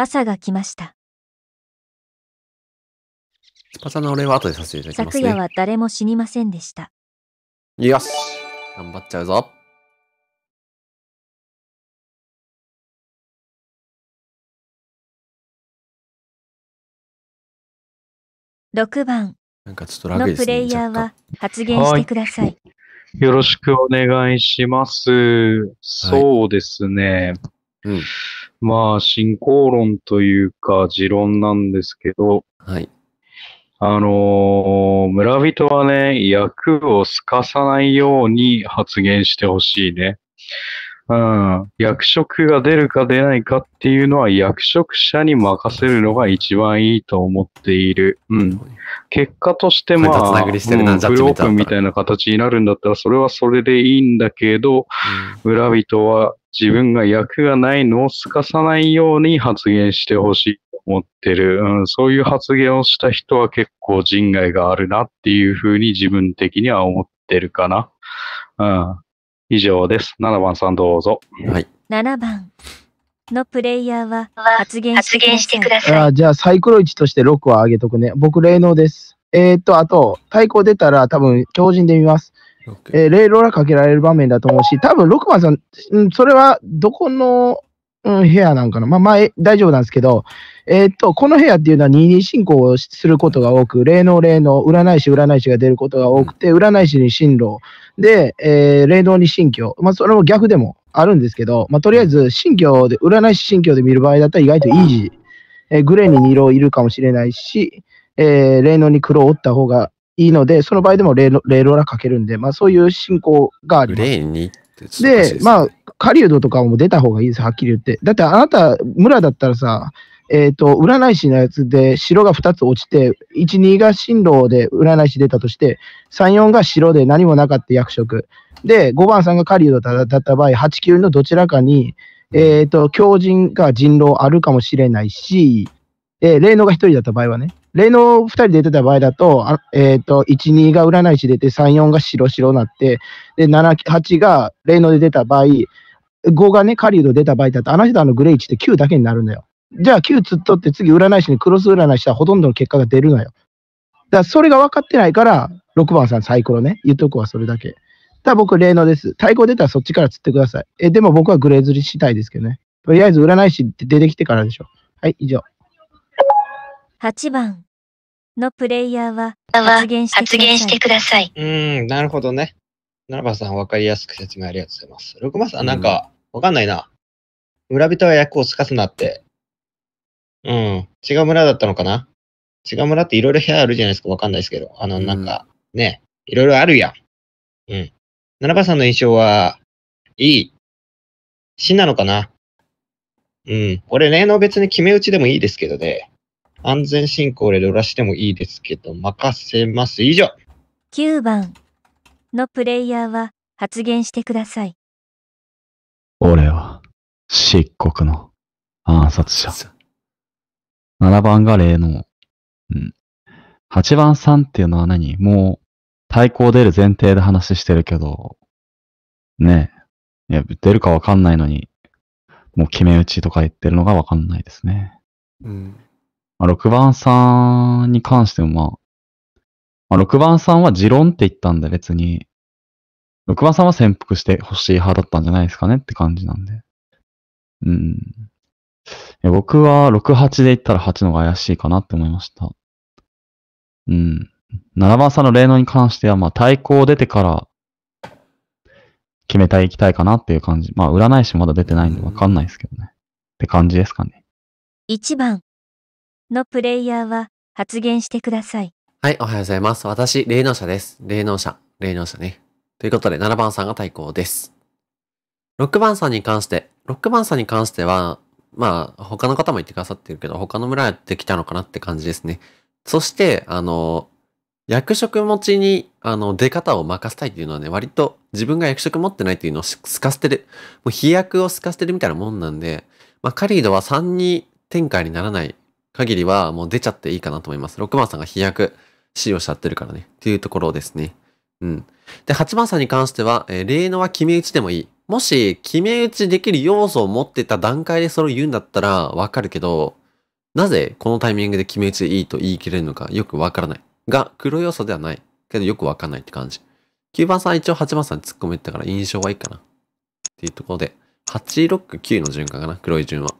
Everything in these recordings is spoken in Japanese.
朝が来ました。スパチャのおは後でさせていただきます、ね、昨夜は誰も死にませんでした。よし頑張っちゃうぞ6番なんかちょっとラグ、のプレイヤーは発言してください。はい、よろしくお願いします。そうですね。うん、まあ、進行論というか、持論なんですけど、はい。あのー、村人はね、役をすかさないように発言してほしいね。うん。役職が出るか出ないかっていうのは役職者に任せるのが一番いいと思っている。うん。結果としてまあ、はい、ブロークみたいな形になるんだったら、それはそれでいいんだけど、うん、村人は自分が役がないのをすかさないように発言してほしいと思ってる、うん。そういう発言をした人は結構人外があるなっていうふうに自分的には思ってるかな。うん。以上です。7番さんどうぞ。はい。7番のプレイヤーは発言してください。あじゃあサイクロ1として6は上げとくね。僕、霊能です。えー、っと、あと、太鼓出たら多分、強靭で見ます。えー、レイローラかけられる場面だと思うし、多分6番さん、うん、それはどこの、うん、部屋なんかな、まあ、前、大丈夫なんですけど、えー、っと、この部屋っていうのは二2進行をすることが多く、霊能霊能、占い師、占い師が出ることが多くて、占い師に進路、で、えー、霊能に信教、まあ、それも逆でもあるんですけど、まあ、とりあえず、信教で、占い師信教で見る場合だったら意外とイージー、えー、グレーに2郎いるかもしれないし、えー、霊能に黒を折った方がいいので、その場合でもレールレーかけるんで、まあ、そういう進行があります。レーンにで、まあ、狩人とかも出た方がいいです、はっきり言って。だってあなた、村だったらさ、えっ、ー、と、占い師のやつで城が2つ落ちて、1、2が進路で占い師出たとして、3、4が城で何もなかった役職。で、5番さんが狩人だった場合、8、9のどちらかに、えっ、ー、と、狂人が人狼あるかもしれないし、えー、霊能が1人だった場合はね。例の2人出てた場合だと、あえっ、ー、と、1、2が占い師出て、3、4が白白なって、で、7、8が例ので出た場合、5がね、狩人出た場合だと、あの人あのグレー1って9だけになるのよ。じゃあ9つっとって次占い師にクロス占いしたらほとんどの結果が出るのよ。だからそれが分かってないから、6番さんサイコロね。言っとくわ、それだけ。ただ僕、例のです。対抗出たらそっちから釣ってください。え、でも僕はグレー釣りしたいですけどね。とりあえず占い師って出てきてからでしょ。はい、以上。8番のプレイヤーは発言してください。うん、なるほどね。7番さん、わかりやすく説明ありがとうございます。六番さん、なんか、わかんないな。村人は役をつかすなって。うん、違う村だったのかな違う村っていろいろ部屋あるじゃないですか、わかんないですけど。あの、なんか、うん、ね、いろいろあるやん。うん。7番さんの印象は、いい。死なのかなうん。俺、例の別に決め打ちでもいいですけどね。安全進行でドらしてもいいですけど、任せます。以上。9番のプレイヤーは発言してください。俺は、漆黒の暗殺者。7番が霊能。うん。8番さんっていうのは何もう、対抗出る前提で話してるけど、ねえ。いや、出るかわかんないのに、もう決め打ちとか言ってるのがわかんないですね。うん。まあ、6番さんに関してもまあ、6番さんは持論って言ったんで別に、6番さんは潜伏してほしい派だったんじゃないですかねって感じなんで。うん。僕は6、8で言ったら8の方が怪しいかなって思いました。うん。7番さんの霊能に関しては、まあ対抗出てから決めたいきたいかなっていう感じ。まあ占い師まだ出てないんでわかんないですけどね。って感じですかね。1番。のプレイヤーは発言してください。はい、おはようございます。私、霊能者です。霊能者、霊能者ね。ということで、7番さんが対抗です。6番さんに関して、6番さんに関しては、まあ、他の方も言ってくださってるけど、他の村やってきたのかなって感じですね。そして、あの、役職持ちに、あの、出方を任せたいっていうのはね、割と自分が役職持ってないっていうのを透かしてる、もう飛躍を透かしてるみたいなもんなんで、まあ、カリードは3に展開にならない限りはもう出ちゃっていいかなと思います。6番さんが飛躍使用しちゃってるからね。っていうところですね。うん。で、8番さんに関しては、えー、例のは決め打ちでもいい。もし、決め打ちできる要素を持ってた段階でそれを言うんだったらわかるけど、なぜこのタイミングで決め打ちでいいと言い切れるのかよくわからない。が、黒要素ではない。けどよくわかんないって感じ。9番さん一応8番さんに突っ込めてたから印象はいいかな。っていうところで、8、6、9の順かな。黒い順は。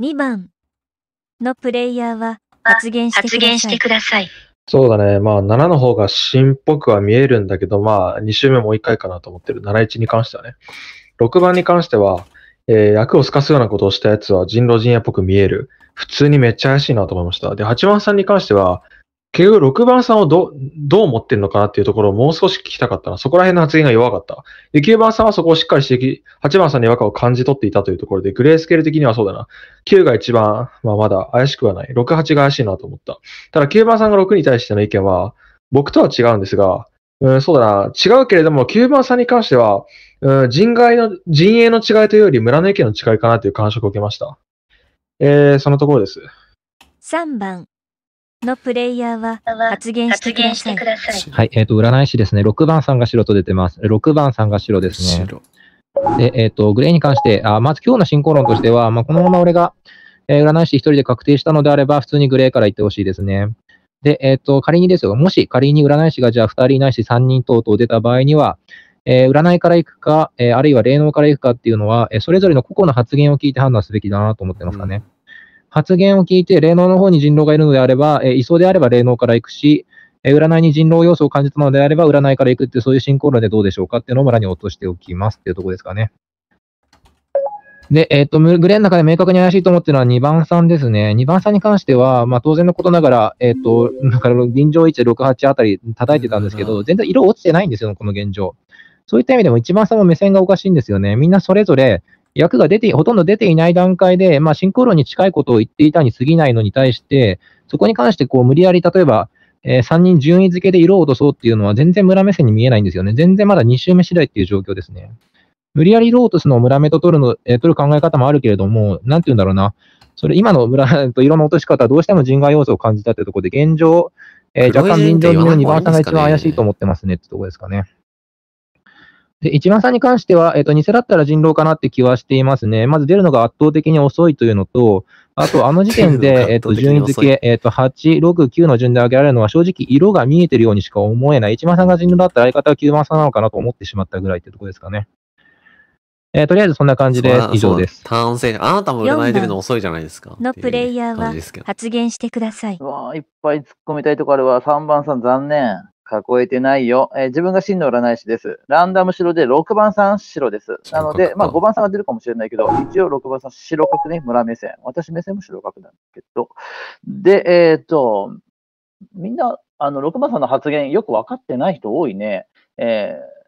2番のプレイヤーは発言してください。そうだね。まあ、7の方が新っぽくは見えるんだけど、まあ、2周目もう1回かなと思ってる。7、1に関してはね。6番に関しては、えー、役を透かすようなことをしたやつは人狼陣屋っぽく見える。普通にめっちゃ怪しいなと思いました。で、8番さんに関しては、結局6番さんをど、どう思ってるのかなっていうところをもう少し聞きたかったな。そこら辺の発言が弱かった。で、9番さんはそこをしっかりしてき、8番さんに和歌を感じ取っていたというところで、グレースケール的にはそうだな。9が一番、まあまだ怪しくはない。6、8が怪しいなと思った。ただ9番さんが6に対しての意見は、僕とは違うんですが、うん、そうだな。違うけれども、9番さんに関しては、うん、人外の、陣営の違いというより村の意見の違いかなという感触を受けました。えー、そのところです。3番。のプレイヤーは発言してください。はい、えっ、ー、と、占い師ですね。6番さんが白と出てます。6番さんが白ですね。で、えっ、ー、と、グレーに関して、あまず今日の進行論としては、まあ、このまま俺が、えー、占い師一人で確定したのであれば、普通にグレーから言ってほしいですね。で、えっ、ー、と、仮にですが、もし仮に占い師がじゃあ2人ないし3人等々出た場合には、えー、占いから行くか、えー、あるいは霊能から行くかっていうのは、えそれぞれの個々の発言を聞いて判断すべきだなと思ってますかね。うん発言を聞いて、霊能の方に人狼がいるのであれば、えー、いそうであれば霊能から行くし、えー、占いに人狼要素を感じたのであれば、占いから行くっていう、そういう進行論でどうでしょうかっていうのを村に落としておきますっていうところですかね。で、えっ、ー、と、グレーの中で明確に怪しいと思ってるのは2番さんですね。2番さんに関しては、まあ当然のことながら、えっ、ー、と、だから臨場位置68あたり叩いてたんですけど、全然色落ちてないんですよ、この現状。そういった意味でも一番さんも目線がおかしいんですよね。みんなそれぞれ、役が出て、ほとんど出ていない段階で、まあ、進行論に近いことを言っていたに過ぎないのに対して、そこに関してこう無理やり、例えば、えー、3人順位付けで色を落とそうっていうのは全然村目線に見えないんですよね。全然まだ2周目次第っていう状況ですね。無理やり色を落とすのを村目と取るの、えー、取る考え方もあるけれども、なんて言うんだろうな。それ、今の村 と色の落とし方どうしても人外要素を感じたってところで、現状、えー、若干人情の2番さんが一番怪しいと思ってますねってとこですかね。で、一番さんに関しては、えっ、ー、と、偽だったら人狼かなって気はしていますね。まず出るのが圧倒的に遅いというのと、あと、あの時点で、えっと、順位付け、えっと、8、6、9の順で挙げられるのは、正直、色が見えてるようにしか思えない。一番さんが人狼だったら相方は9番さんなのかなと思ってしまったぐらいってとこですかね。えー、とりあえずそんな感じで以上です。ターン制あなたも占い出るの遅いじゃないですか。のプレイヤーは発言してください。うわいっぱい突っ込みたいとこあるわ。3番さん残念。囲えてないよ。えー、自分が真の占い師です。ランダム白で6番さん白です。なので、まあ5番さんが出るかもしれないけど、一応6番さん白角ね、村目線。私目線も白角なんだけど。で、えっ、ー、と、みんな、あの、6番さんの発言よく分かってない人多いね。えー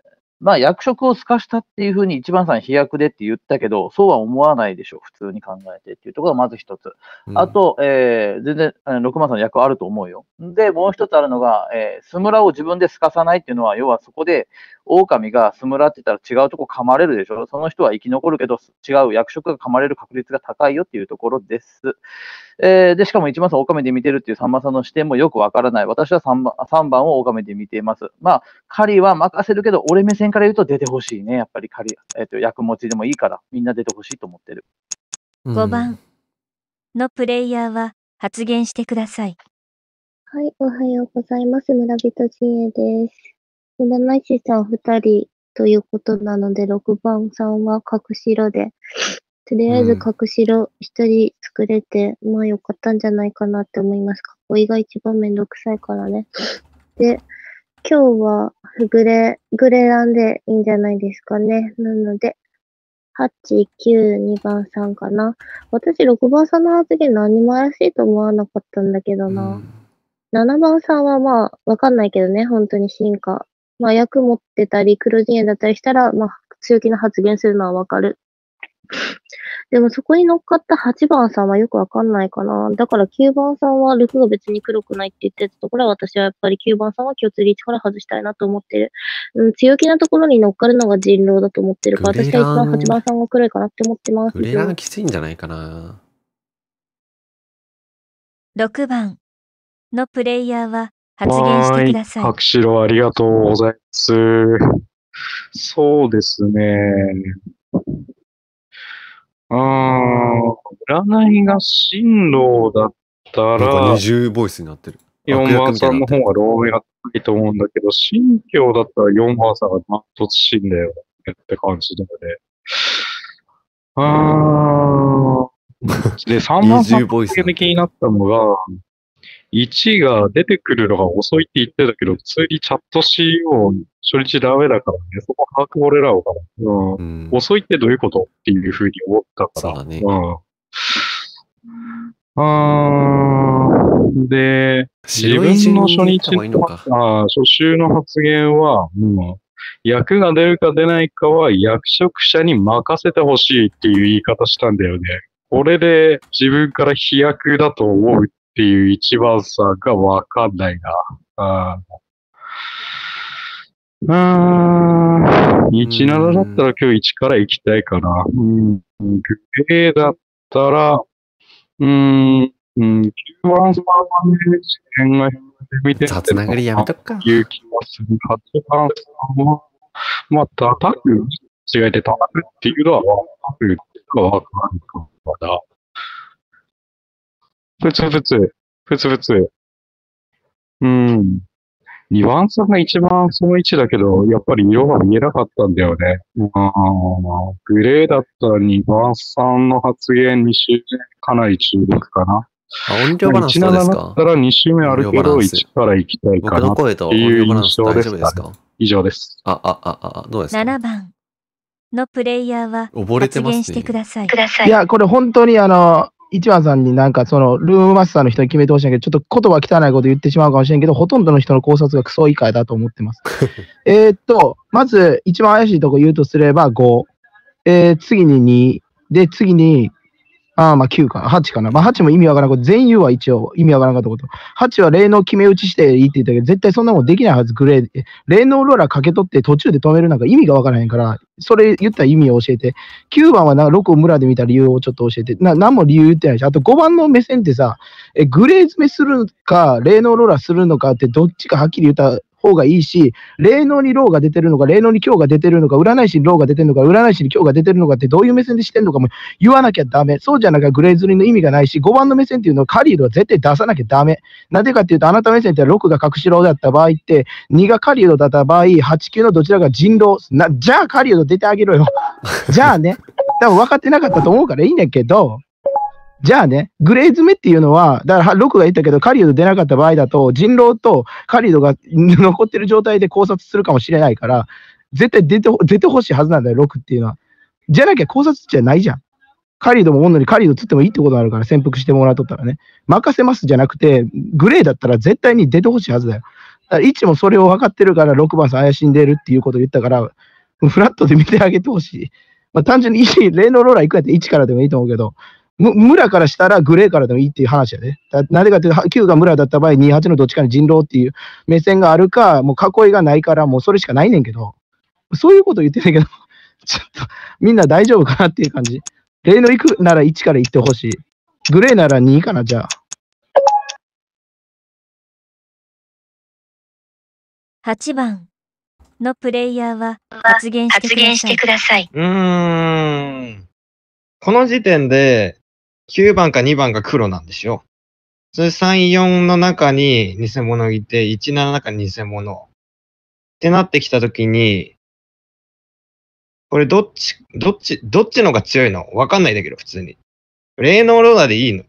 まあ役職を透かしたっていうふうに一番さん飛躍でって言ったけど、そうは思わないでしょう、普通に考えてっていうところがまず一つ。あと、うん、えー、全然、六万さんの役あると思うよ。で、もう一つあるのが、えー、スムラを自分で透かさないっていうのは、要はそこで、狼がスムラって言ったら違うとこ噛まれるでしょ。その人は生き残るけど、違う役職が噛まれる確率が高いよっていうところです。えー、で、しかも一番さん狼で見てるっていうさんまさんの視点もよくわからない。私は3番 ,3 番を狼で見ています。まあ、狩りは任せるけど、俺目線から言うと出てほしいね、やっぱり仮、えーと、役持ちでもいいから、みんな出てほしいと思ってる。5番のプレイヤーは発言してください。はい、おはようございます。村人陣営です。占い師さん2人ということなので、6番さんは隠しろで、とりあえず隠しろ1人作れて、うん、まあよかったんじゃないかなって思います。こいが一番めんどくさいからね。で、今日はグレ、グレランでいいんじゃないですかね。なので、8、9、2番、3かな。私、6番さんの発言何も怪しいと思わなかったんだけどな。うん、7番さんはまあ、わかんないけどね、本当に進化。まあ、役持ってたり、黒陣営だったりしたら、まあ、強気な発言するのはわかるでもそこに乗っかった8番さんはよくわかんないかな。だから9番さんはルが別に黒くないって言ってたところは私はやっぱり9番さんは共通リーチから外したいなと思ってる。うん、強気なところに乗っかるのが人狼だと思ってるから、私は一番8番さんが黒いかなって思ってます。グレランきついんじゃないかな。6番のプレイヤーは発言してください。白白ありがとうございます。そうですね。うん、占いが進路だったら、二重ボイスになってる。4番さんの方がローやったいと思うんだけど、新教だったら4番さんがダンしんだよって感じなので。あー。で、3番さんが気になったのが、1が出てくるのが遅いって言ってたけど、普通にチャット CO 初日ダメだからね、そこ把握俺らをから、うんうん、遅いってどういうことっていうふうに思ったから。そうだね。うん、あで、自分の初日のあ初週の発言は、うん、役が出るか出ないかは役職者に任せてほしいっていう言い方したんだよね。これで自分から飛躍だと思うっっていう一番さがわかんないな。うん。17だったら今日1から行きたいかな。うん。グレーだったら、うん、うん、9番3番で試験が見て雑ながりやめとくか。いう気はする。8番3は、まあ、叩く違えて叩くっていうのは、叩くかわかいか。普通普通。普通普通。うん。2番さんが一番その位置だけど、やっぱり色が見えなかったんだよね。あグレーだったら2番さんの発言2周目かなり注目かな。あ音量バランスですか ?17 だったら2周目あるけど、1から行きたいかなっていう印象ですか、以上です。あ、あ、あ、あ、どうですか ?7 番のプレイヤーは、溺れてます、ね、いや、これ本当にあの、一番さんになんかそのルームマスターの人に決めてほしいんだけど、ちょっと言葉汚いこと言ってしまうかもしれんけど、ほとんどの人の考察がクソ以下だと思ってます。えっと、まず一番怪しいとこ言うとすれば5。えー、次に2。で、次にああ、まあ9か。8かな。まあ8も意味わからんこと。全 U は一応意味わからんかったこと。8は霊能決め打ちしていいって言ったけど、絶対そんなもんできないはず、グレーで。霊能ローラーかけ取って途中で止めるなんか意味がわからへんから、それ言った意味を教えて。9番はな6を村で見た理由をちょっと教えて。な、何も理由言ってないし。あと5番の目線ってさ、え、グレー詰めするか、霊能ローラーするのかってどっちかはっきり言った方がいいし、霊能に老が出てるのか、霊能に今日が出てるのか、占い師に老が出てるのか、占い師に今日が出てるのかってどういう目線でしてるのかも言わなきゃダメ。そうじゃなきゃグレーズリーの意味がないし、5番の目線っていうのはカリウドは絶対出さなきゃダメ。なぜかっていうと、あなた目線って6が隠し老だった場合って、2がカリウドだった場合、8、9のどちらが人狼。なじゃあカリウド出てあげろよ。じゃあね。多分分かってなかったと思うからいいねんけど、じゃあね、グレーズ目っていうのは、だから、ロクが言ったけど、狩人出なかった場合だと、人狼と狩人が 残ってる状態で考察するかもしれないから、絶対出て、出てほしいはずなんだよ、ロクっていうのは。じゃなきゃ考察じゃないじゃん。狩人もおんのに狩人釣ってもいいってことになるから、潜伏してもらっとったらね。任せますじゃなくて、グレーだったら絶対に出てほしいはずだよ。だから、1もそれを分かってるから、6番さん怪しんでるっていうことを言ったから、フラットで見てあげてほしい。まあ、単純に1、例のローラー行くやって1からでもいいと思うけど、村からしたらグレーからでもいいっていう話やね。なぜかというと、9が村だった場合、28のどっちかに人狼っていう目線があるか、もう囲いがないから、もうそれしかないねんけど、そういうこと言っていけど、ちょっとみんな大丈夫かなっていう感じ。例のいくなら1から行ってほしい。グレーなら2かな、じゃあ。8番のプレイヤーは発言してください。うーん。この時点で、9番か2番が黒なんですよ。それ3、4の中に偽物いて、1、7の中に偽物。ってなってきたときに、これどっち、どっち、どっちのが強いのわかんないんだけど、普通に。霊能ローラーでいいの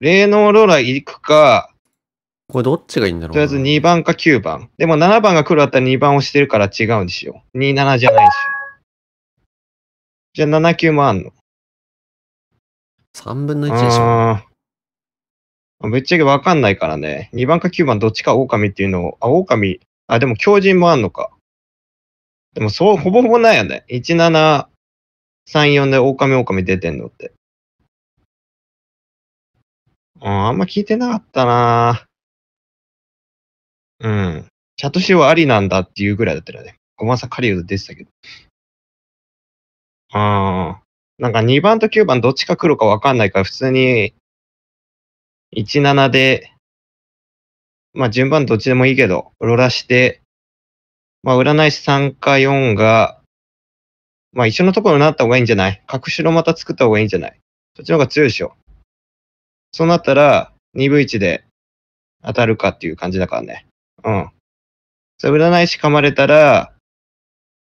霊能ローラー行くか、これどっちがいいんだろうとりあえず2番か9番。でも7番が黒だったら2番押してるから違うんですよ。27じゃないし。じゃあ7、9もあんの3分の1でしょ。ぶっちゃけわかんないからね。2番か9番どっちか狼っていうのを、あ、狼、あ、でも狂人もあんのか。でもそう、ほぼほぼないよね。17、34で狼狼出てんのって。うん、あんま聞いてなかったなうん。チャット仕様ありなんだっていうぐらいだったらね。ごまさ狩人出てたけど。ああ。なんか2番と9番どっちか来るかわかんないから、普通に17で、まあ順番どっちでもいいけど、ロラして、まあ占い師3か4が、まあ一緒のところになった方がいいんじゃない隠しろまた作った方がいいんじゃないそっちの方が強いでしょ。そうなったら、2分1で当たるかっていう感じだからね。うん。占い師噛まれたら、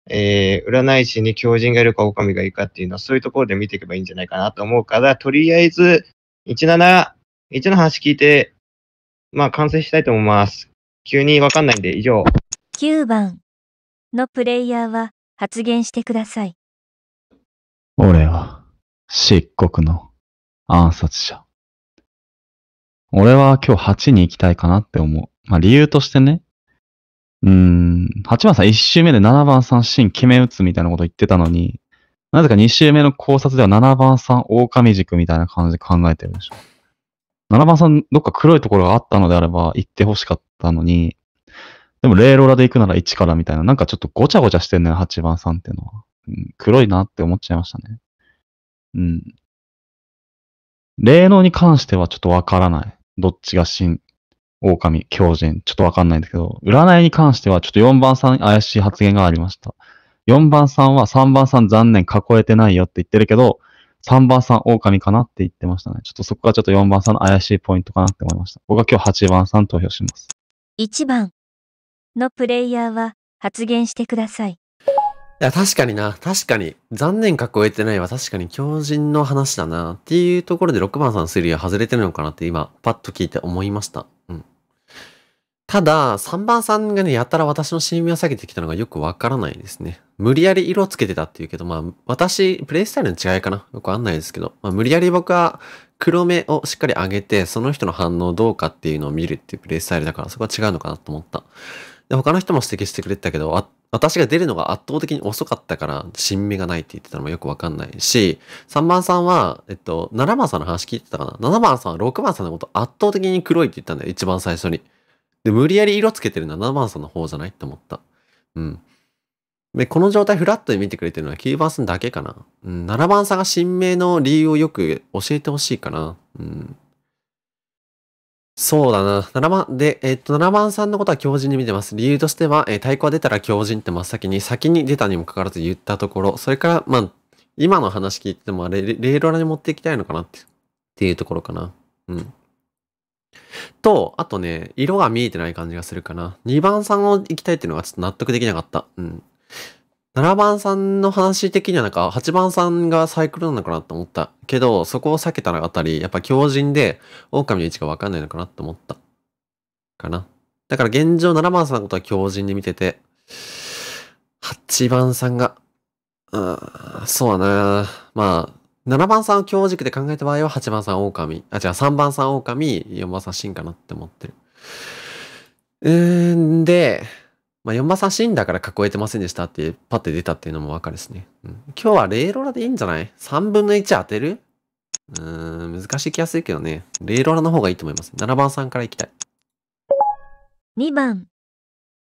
えー、占い師に狂人がいるか狼がいるかっていうのは、そういうところで見ていけばいいんじゃないかなと思うから、とりあえず、17、1の話聞いて、まあ、完成したいと思います。急にわかんないんで、以上。9番のプレイヤーは発言してください。俺は、漆黒の暗殺者。俺は今日8に行きたいかなって思う。まあ理由としてね、うん、8番さん1周目で7番さん振決め打つみたいなこと言ってたのに、なぜか2周目の考察では7番さん狼軸みたいな感じで考えてるでしょ。7番さんどっか黒いところがあったのであれば行ってほしかったのに、でもイローラで行くなら1からみたいな、なんかちょっとごちゃごちゃしてんのよ、8番さんっていうのは。うん、黒いなって思っちゃいましたね。うん。霊能に関してはちょっとわからない。どっちが真、狼、狂人、ちょっとわかんないんですけど、占いに関してはちょっと4番さん怪しい発言がありました。4番さんは3番さん残念囲えてないよって言ってるけど、3番さん狼かなって言ってましたね。ちょっとそこがちょっと4番さんの怪しいポイントかなって思いました。僕は今日8番さん投票します。1番のプレイヤーは発言してください。や、確かにな。確かに。残念か超えてないは確かに狂人の話だな。っていうところで6番さんの推理は外れてるのかなって今、パッと聞いて思いました。うん。ただ、3番さんがね、やたら私の親身を下げてきたのがよくわからないですね。無理やり色をつけてたっていうけど、まあ、私、プレイスタイルの違いかなよくあんないですけど、まあ、無理やり僕は黒目をしっかり上げて、その人の反応どうかっていうのを見るっていうプレイスタイルだから、そこは違うのかなと思った。で、他の人も指摘してくれてたけど、私が出るのが圧倒的に遅かったから、新芽がないって言ってたのもよくわかんないし、3番さんは、えっと、7番さんの話聞いてたかな ?7 番さんは6番さんのこと圧倒的に黒いって言ったんだよ、一番最初に。で、無理やり色つけてるのは7番さんの方じゃないって思った。うん。で、この状態フラットで見てくれてるのは9番さんだけかな。うん、7番さんが新名の理由をよく教えてほしいかな。うん。そうだな。7番、で、えっと、7番さんのことは強靭に見てます。理由としては、えー、太鼓は出たら強靭って真っ先に、先に出たにもかかわらず言ったところ、それから、まあ、今の話聞いても、あれ、レーロラに持っていきたいのかなって、っていうところかな。うん。と、あとね、色が見えてない感じがするかな。2番さんを行きたいっていうのがちょっと納得できなかった。うん。7番さんの話的にはなんか8番さんがサイクルなのかなと思った。けど、そこを避けたあたり、やっぱ強靭で狼の位置がわかんないのかなと思った。かな。だから現状7番さんのことは強靭で見てて、8番さんが、うん、そうだなまあ、7番さんを強軸で考えた場合は8番さん狼。あ、違う、3番さん狼、4番さん真かなって思ってる。うーん、で、まあ、4馬刺しんだから囲えてませんでしたって、パッて出たっていうのもわかるしね。うん、今日はレイロラでいいんじゃない ?3 分の1当てるうーん、難しい気がするけどね。レイロラの方がいいと思います。7番さんから行きたい。2番。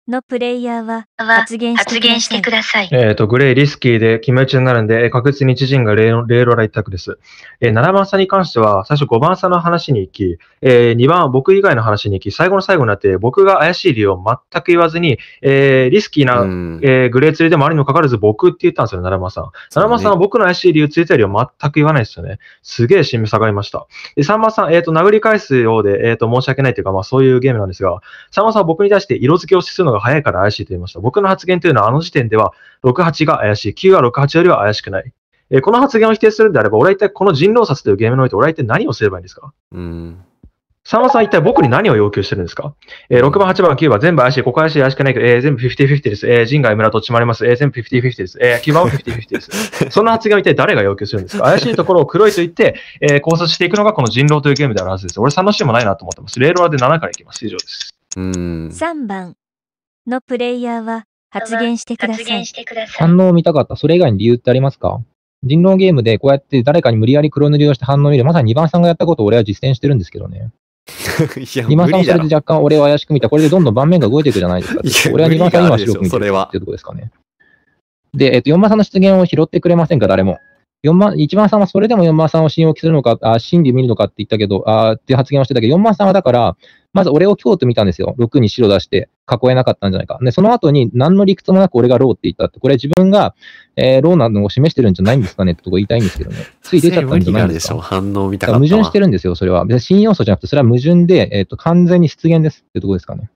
のプレイヤーは発言してください。えっ、と、グレーリスキーで決め打ちになるんで、確実に知人がレーロラ一択です。えー、7番差に関しては、最初5番差の話に行き、えー、2番は僕以外の話に行き、最後の最後になって、僕が怪しい理由を全く言わずに、えー、リスキーな、うん、えー、グレー釣りでもあるにもかかわらず僕って言ったんですよ、7番さん。7番さんは僕の怪しい理由ついてるよ全く言わないですよね。すげえ心配下がりました。で、3番さん、えっ、ー、と、殴り返すようで、えっ、ー、と、申し訳ないというか、まあそういうゲームなんですが、3番さんは僕に対して色付けをするのがが早いから怪しいと言いました。僕の発言というのはあの時点では68が怪しい。9は68よりは怪しくない。えー、この発言を否定するんであれば、俺は一体この人狼殺というゲームにおいて、俺は一体何をすればいいんですかうん。さんまさん一体僕に何を要求してるんですか、えー、?6 番、8番、9番、全部怪しい、ここ怪しい、怪しくないけど、えー、全部50-50です。えー、人外村とちまります。えー、全部50-50です。えー、9番も50-50です。そんな発言を一体誰が要求するんですか怪しいところを黒いと言って、えー、考察していくのがこの人狼というゲームであるはずです。俺楽しいもないなと思ってます。レールラで7からいきます。以上です。うん。3番。のプレイヤーは発言してください。反応を見たかった。それ以外に理由ってありますか人狼ゲームでこうやって誰かに無理やり黒塗りをして反応を見る。まさに2番さんがやったことを俺は実践してるんですけどね。2 番さんそれで若干俺を怪しく見た。これでどんどん盤面が動いていくじゃないですか。俺は2番さん今白く見てるっていうとこですかね。で、えっと、4番さんの出現を拾ってくれませんか、誰も。4万、1番さんはそれでも4番さんを信用するのか、あ真理見るのかって言ったけど、あって発言をしてたけど、4番さんはだから、まず俺を京都見たんですよ。6に白出して、囲えなかったんじゃないか。で、その後に何の理屈もなく俺がローって言ったって、これ自分が、えー、ローなのを示してるんじゃないんですかねってとこ言いたいんですけどね。つい出ちゃったんじゃないですか。でしょ反応見たか矛盾してるんですよ、それは。別に信用素じゃなくて、それは矛盾で、えっ、ー、と、完全に失言ですってとこですかね。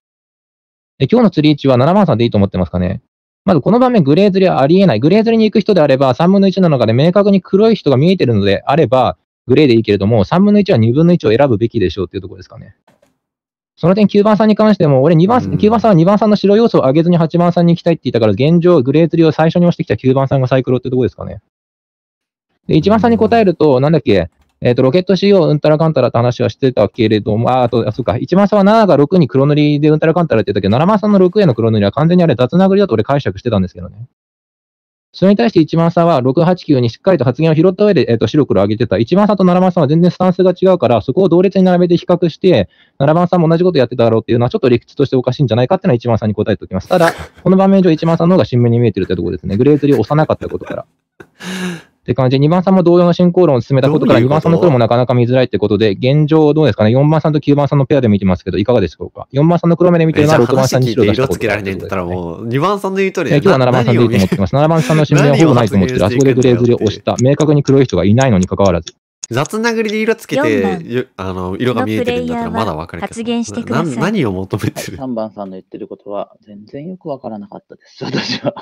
え、今日の釣り位置は7番さんでいいと思ってますかねまずこの場面、グレーズリはありえない。グレーズリに行く人であれば、3分の1の中で明確に黒い人が見えてるのであれば、グレーでいいけれども、3分の1は2分の1を選ぶべきでしょうっていうところですかね。その点、9番さんに関しても、俺2番、9番さんは2番さんの白要素を上げずに8番さんに行きたいって言ったから、現状、グレーズリを最初に押してきた9番さんがサイクロってところですかね。で、1番さんに答えると、なんだっけ、えっ、ー、と、ロケット CO うんたらかんたらって話はしてたけれども、あ、あと、あそうか、一番差は7が6に黒塗りでうんたらかんたらって言ったけど、7番さんの6への黒塗りは完全にあれ雑殴りだと俺解釈してたんですけどね。それに対して一番差は689にしっかりと発言を拾った上で、えー、と白黒上げてた。一番差と7番さんは全然スタンスが違うから、そこを同列に並べて比較して、7番さんも同じことやってただろうっていうのはちょっと理屈としておかしいんじゃないかっていうのは一番さんに答えておきます。ただ、この場面上一番さんの方が新聞に見えてるってところですね。グレーズリーを押さなかったことから。って感じで、2番さんも同様の進行論を進めたことから、4番さんの黒もなかなか見づらいってことで、現状どうですかね ?4 番さんと9番さんのペアで見てますけど、いかがでしょうか ?4 番さんの黒目で見てるのは6番さんに白出し色つけられてんだったらもう、2番さんの言うおり今日は7番さんでいいと思ってます。7番さんの指名はほぼないと思ってる。あそこでグレーズリを押した。明確に黒い人がいないのに関わらず。雑なぐりで色つけて、あの、色が見えてるんだったらまだ分かるけど。発言してください。何を求めてる ?3 番さんの言ってることは、全然よくわからなかったです、私は。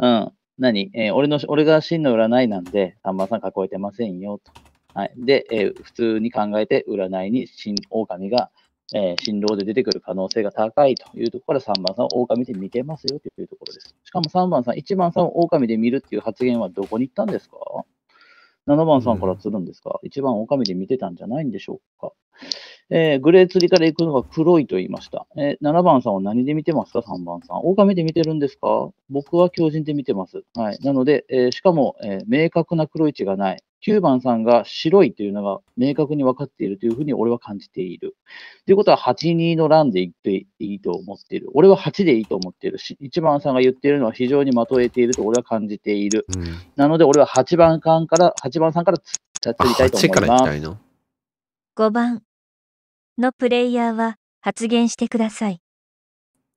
うん何、えー、俺の、俺が真の占いなんで、3番さん囲えてませんよ、と。はい。で、えー、普通に考えて占いに新狼が、えー、新郎で出てくる可能性が高いというところから3番さんを狼で見てますよというところです。しかも3番さん、1番さんを狼で見るっていう発言はどこに行ったんですか7番さんから釣るんですか、うん、?1 番狼で見てたんじゃないんでしょうか、えー、グレー釣りから行くのが黒いと言いました。えー、7番さんは何で見てますか ?3 番さん。狼で見てるんですか僕は狂人で見てます。はい。なので、えー、しかも、えー、明確な黒い血がない。9番さんが白いというのが明確に分かっているというふうに俺は感じている。ということは8、2の欄で言っていいと思っている。俺は8でいいと思っているし、1番さんが言っているのは非常にまとえていると俺は感じている。うん、なので俺は8番さんから、8番さんからつっちりたいと思います。5番のプレイヤーは発言してください。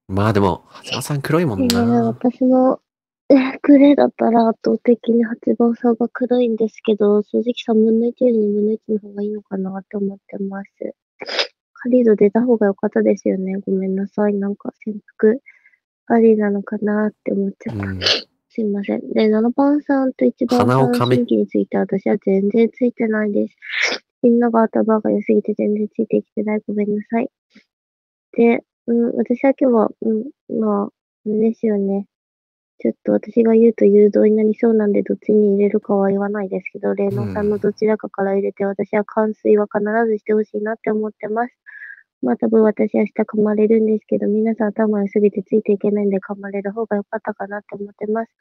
まあでも、8番さん黒いもんな。私もグレーだったら圧倒的に8番さんが黒いんですけど、正直3分の1より2分の1の方がいいのかなって思ってます。カリード出た方が良かったですよね。ごめんなさい。なんか潜伏ありなのかなって思っちゃった。うん、すいません。で、7番さんと1番さんの新規について私は全然ついてないです。みんなが頭が良すぎて全然ついてきてない。ごめんなさい。で、うん、私今日は、うん、まあ、ですよね。ちょっと私が言うと誘導になりそうなんで、どっちに入れるかは言わないですけど、霊能さんのどちらかから入れて、私は完水は必ずしてほしいなって思ってます。まあ多分私明日噛まれるんですけど、皆さん頭良すぎてついていけないんで噛まれる方が良かったかなって思ってます。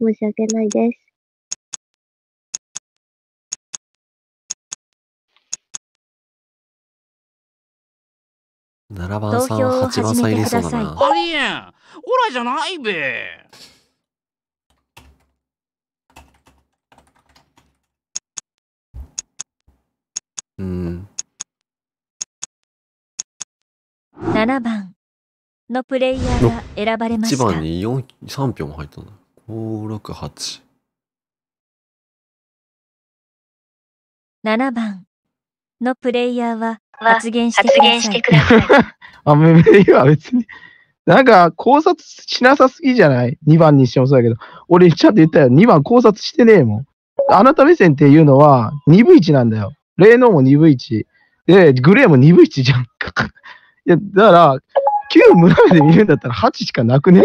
申し訳ないです。7番さん、8番さん入れそうだな。ありえんオラじゃないべうん。7番のプレイヤーが選ばれました。1番に3票も入ったんだ。5、6、8。7番のプレイヤーは発言してください。あ、めめは別に。なんか考察しなさすぎじゃない ?2 番にしてもそうだけど。俺ちゃんと言ったよ。2番考察してねえもん。あなた目線っていうのは2分1なんだよ。霊能も2分1。で、グレーも2分1じゃん。いや、だから、9村目で見るんだったら8しかなくね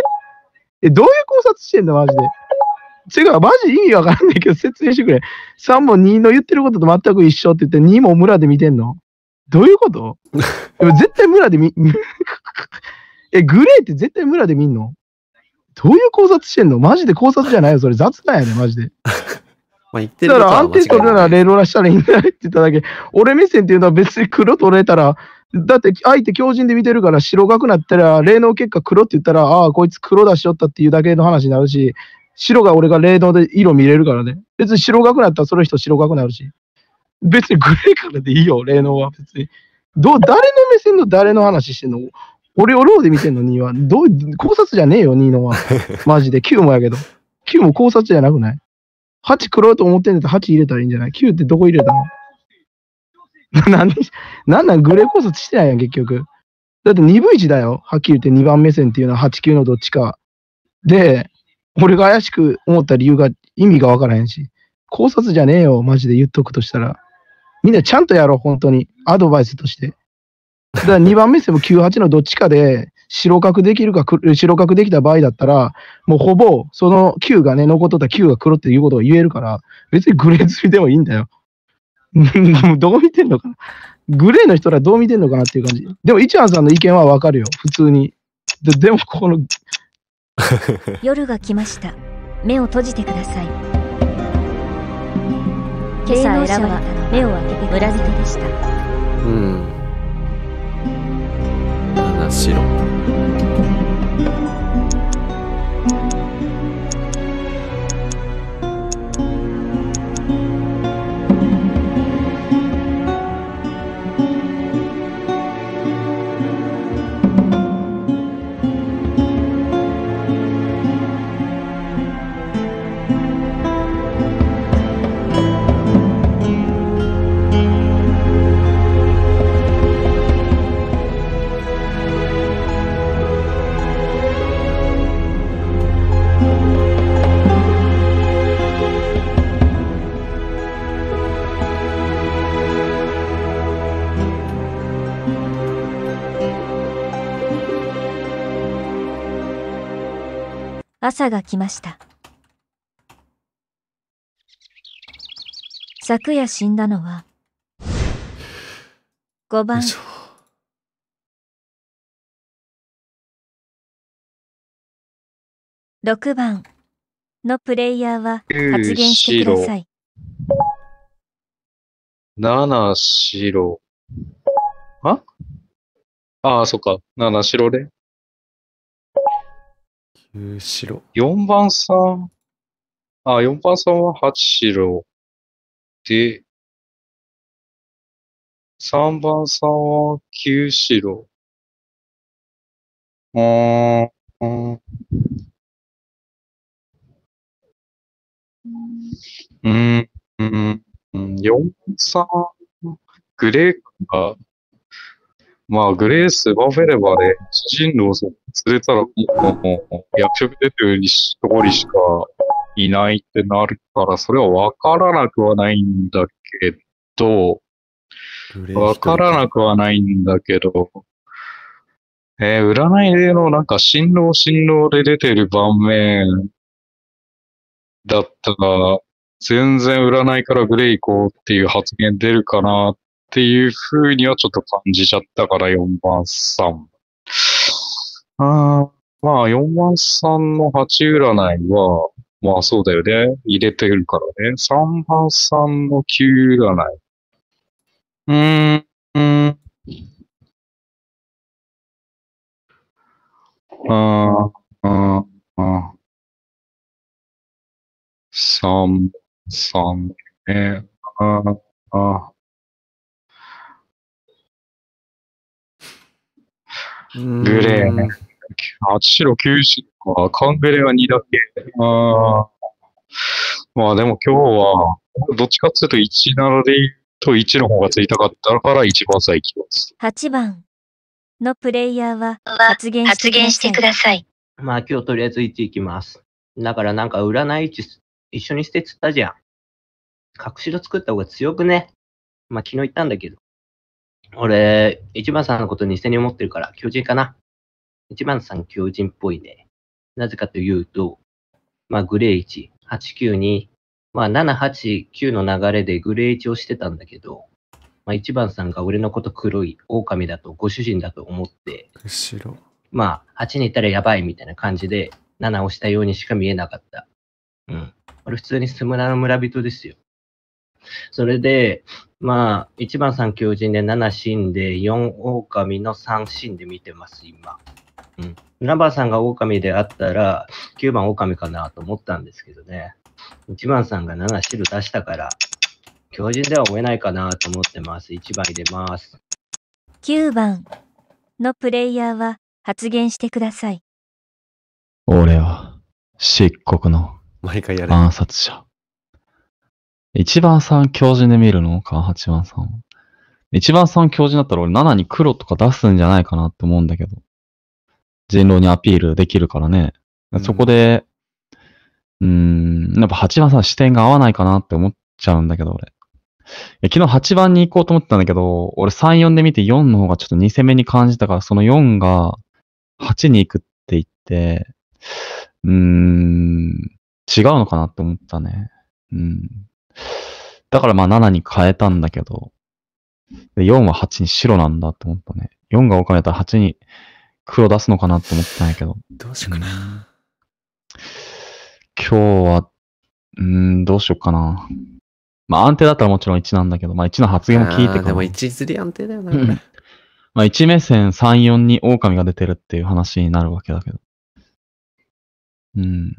え、どういう考察してんだ、マジで。違う、マジ意味わからないけど、説明してくれ。3も2の言ってることと全く一緒って言って、2も村で見てんのどういうことでも絶対村で見、え、グレーって絶対村で見んのどういう考察してんのマジで考察じゃないよ、それ雑なんやね、マジで。まあ、言ってるだから、アンテ取るならレロラしたらいいんだよって言っただけ。俺目線っていうのは別に黒取れたら、だって相手強靭で見てるから白がくなったら、霊能結果黒って言ったら、ああ、こいつ黒出しよったっていうだけの話になるし、白が俺が霊能で色見れるからね。別に白がくなったらその人白がくなるし。別にグレーからでいいよ、霊能は別に。どう、誰の目線の誰の話してんの俺をローで見てんの、には。どう、考察じゃねえよ、ニーノは。マジで。9もやけど。9も考察じゃなくない8食ろうと思ってんだったら8入れたらいいんじゃない ?9 ってどこ入れたの なんで、なんなんグレー考察してないやん、結局。だって2分1だよ。はっきり言って2番目線っていうのは8、9のどっちか。で、俺が怪しく思った理由が意味がわからへんし。考察じゃねえよ、マジで言っとくとしたら。みんなちゃんとやろう、本当に。アドバイスとして。だから2番目線も98のどっちかで、白角できるか、白角できた場合だったら、もうほぼ、その9がね、残っとった9が黒っていうことを言えるから、別にグレー釣りでもいいんだよ。どう見てんのかなグレーの人らどう見てんのかなっていう感じ。でも、一番さんの意見はわかるよ、普通に。ででも、この 夜が来ました。目を閉じてください。今朝選ばれたのは目を開けて村人でした。うん。Silon. 朝が来ました昨夜死んだのは5番6番のプレイヤーは発言してください。7白。あああ、そっか。7白で。白。4番さん、あ、4番さんは8白で、3番さんは9白。うーん。うん。うん。4番さん、グレーか。まあ、グレース、バフェレバで、人狼を連れたら、もう、役職出てる一人しかいないってなるから、それはわからなくはないんだけど、わからなくはないんだけど、えー、占いでのなんか、新郎新郎で出てる盤面だったら、全然占いからグレー行こうっていう発言出るかなっっていう風にはちょっと感じちゃったから4番3。ん。まあ4番3の8占いは、まあそうだよね。入れてるからね。3番3の9占い。うーん。うんうん。ああ。3、3ね。ああ。グレー。8白9白か、ンベレは2だけ。あまあでも今日は、どっちかっていうと1なのでと1の方がついたかったから1番さえいきます。8番のプレイヤーは発言してください。まあ今日とりあえず1いきます。だからなんか占い一緒にしてつったじゃん。隠し戸作った方が強くね。まあ昨日言ったんだけど。俺、一番さんのこと偽に思ってるから、巨人かな。一番さん巨人っぽいね。なぜかというと、まあ、グレー1、8 9に、まあ、789の流れでグレー1をしてたんだけど、まあ、一番さんが俺のこと黒い狼だと、ご主人だと思って、後ろ。まあ、8にいたらやばいみたいな感じで、7をしたようにしか見えなかった。うん。俺、普通にスムラの村人ですよ。それで、まあ、1番さん求人で7死んで、4狼の3死んで見てます、今。うん。ナバーさんが狼であったら、9番狼かなと思ったんですけどね。1番さんが7汁出したから、狂人では追えないかなと思ってます。1番入れます。9番のプレイヤーは発言してください。俺は、漆黒の暗殺者。一番さん教授で見るのか、八番さん。一番さん教授だったら俺7に黒とか出すんじゃないかなって思うんだけど。人狼にアピールできるからね。うん、そこで、うん、やっぱ八番さん視点が合わないかなって思っちゃうんだけど、俺。昨日8番に行こうと思ってたんだけど、俺3、4で見て4の方がちょっと2攻目に感じたから、その4が8に行くって言って、うーん、違うのかなって思ったね。うん。だからまあ7に変えたんだけど、で4は8に白なんだって思ったね。4が置かれたら8に黒出すのかなって思ってたんやけど。どうしようかな。今日は、うん、どうしようかな。まあ安定だったらもちろん1なんだけど、まあ1の発言も聞いてくる。でも1釣り安定だよな、まあ1目線3、4に狼が出てるっていう話になるわけだけど。うん。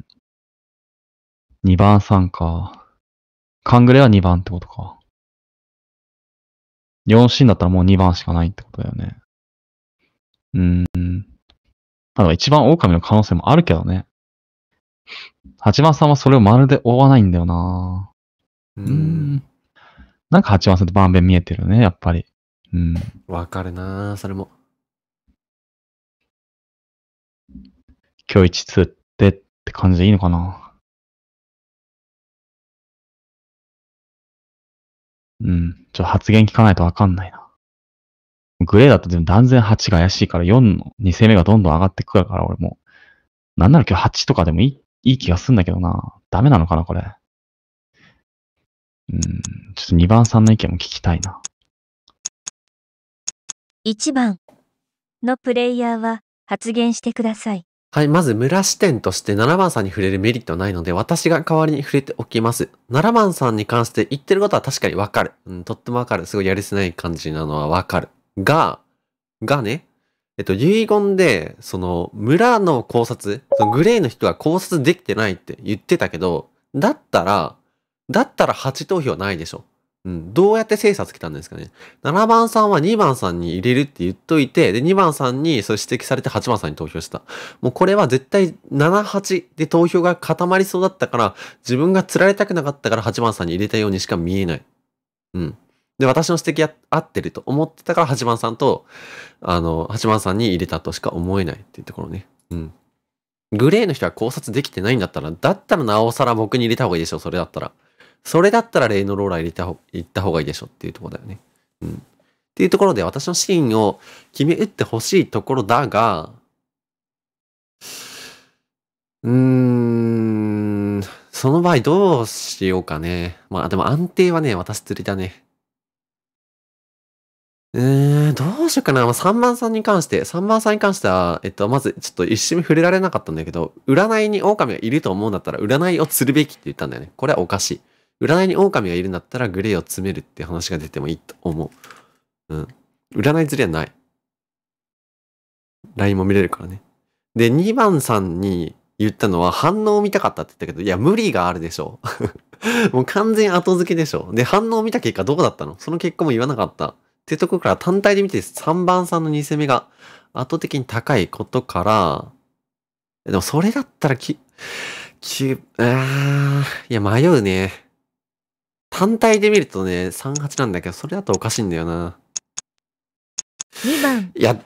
2番3か。カングレは2番ってことか。4C だったらもう2番しかないってことだよね。うーん。ただ一番狼の可能性もあるけどね。八幡さんはそれをまるで追わないんだよなうん。なんか八幡さんって番弁見えてるね、やっぱり。うん。わかるなそれも。今日一つってって感じでいいのかなうん。ちょ発言聞かないとわかんないな。グレーだと断然8が怪しいから4の2戦目がどんどん上がってくるから俺も。なんなら今日8とかでもいい、いい気がすんだけどな。ダメなのかな、これ。うん。ちょっと2番さんの意見も聞きたいな。1番のプレイヤーは発言してください。はい、まず村視点として7番さんに触れるメリットはないので、私が代わりに触れておきます。7番さんに関して言ってることは確かにわかる。うん、とってもわかる。すごいやりせない感じなのはわかる。が、がね、えっと、遺言で、その、村の考察、そのグレーの人は考察できてないって言ってたけど、だったら、だったら8投票ないでしょ。うん、どうやって精査つけたんですかね。7番さんは2番さんに入れるって言っといて、で、2番さんにそれ指摘されて8番さんに投票した。もうこれは絶対7、8で投票が固まりそうだったから、自分が釣られたくなかったから8番さんに入れたようにしか見えない。うん。で、私の指摘は合ってると思ってたから8番さんと、あの、8番さんに入れたとしか思えないっていうところね。うん。グレーの人は考察できてないんだったら、だったらなおさら僕に入れた方がいいでしょ、それだったら。それだったら例のローラー入れた方行った方がいいでしょっていうところだよね。うん。っていうところで私のシーンを決め打ってほしいところだが、うーん、その場合どうしようかね。まあでも安定はね、私釣りだね。うーん、どうしようかな。まあ、3番さんに関して、3番さんに関しては、えっと、まず、ちょっと一瞬触れられなかったんだけど、占いに狼がいると思うんだったら、占いを釣るべきって言ったんだよね。これはおかしい。占いに狼がいるんだったらグレーを詰めるって話が出てもいいと思う。うん。占いずりはない。LINE も見れるからね。で、2番さんに言ったのは反応を見たかったって言ったけど、いや、無理があるでしょ。もう完全後付けでしょ。で、反応を見た結果どうだったのその結果も言わなかった。ってところから単体で見て3番さんの2戦目が圧倒的に高いことから、でもそれだったらき、き、あー、いや、迷うね。単体で見るとね、38なんだけど、それだとおかしいんだよな。2番。いや、